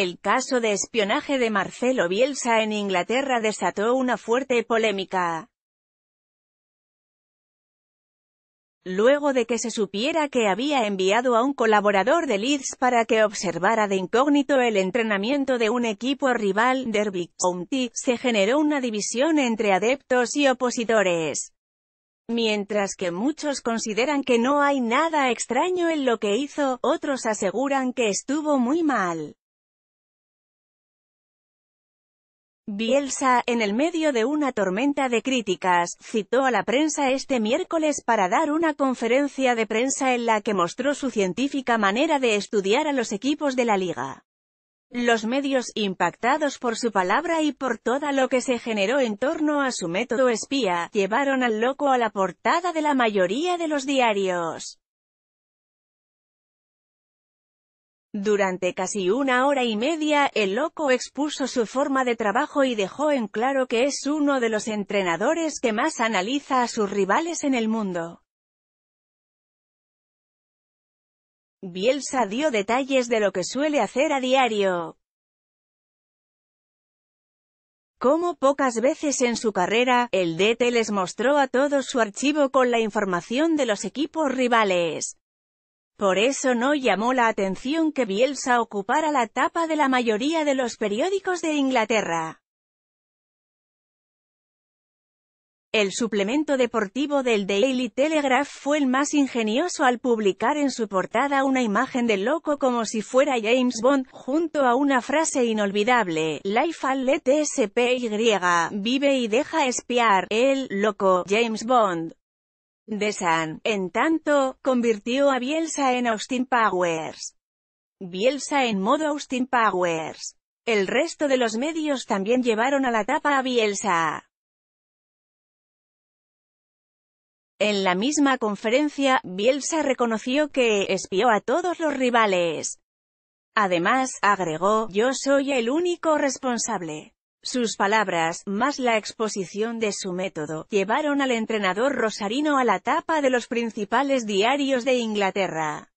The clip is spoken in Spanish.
El caso de espionaje de Marcelo Bielsa en Inglaterra desató una fuerte polémica. Luego de que se supiera que había enviado a un colaborador de Leeds para que observara de incógnito el entrenamiento de un equipo rival, Derby County, se generó una división entre adeptos y opositores. Mientras que muchos consideran que no hay nada extraño en lo que hizo, otros aseguran que estuvo muy mal. Bielsa, en el medio de una tormenta de críticas, citó a la prensa este miércoles para dar una conferencia de prensa en la que mostró su científica manera de estudiar a los equipos de la liga. Los medios, impactados por su palabra y por todo lo que se generó en torno a su método espía, llevaron al loco a la portada de la mayoría de los diarios. Durante casi una hora y media, el loco expuso su forma de trabajo y dejó en claro que es uno de los entrenadores que más analiza a sus rivales en el mundo. Bielsa dio detalles de lo que suele hacer a diario. Como pocas veces en su carrera, el DT les mostró a todos su archivo con la información de los equipos rivales. Por eso no llamó la atención que Bielsa ocupara la tapa de la mayoría de los periódicos de Inglaterra. El suplemento deportivo del Daily Telegraph fue el más ingenioso al publicar en su portada una imagen del loco como si fuera James Bond, junto a una frase inolvidable, Life al LTSPY, vive y deja espiar, el loco, James Bond. De en tanto, convirtió a Bielsa en Austin Powers. Bielsa en modo Austin Powers. El resto de los medios también llevaron a la tapa a Bielsa. En la misma conferencia, Bielsa reconoció que espió a todos los rivales. Además, agregó, yo soy el único responsable. Sus palabras, más la exposición de su método, llevaron al entrenador rosarino a la tapa de los principales diarios de Inglaterra.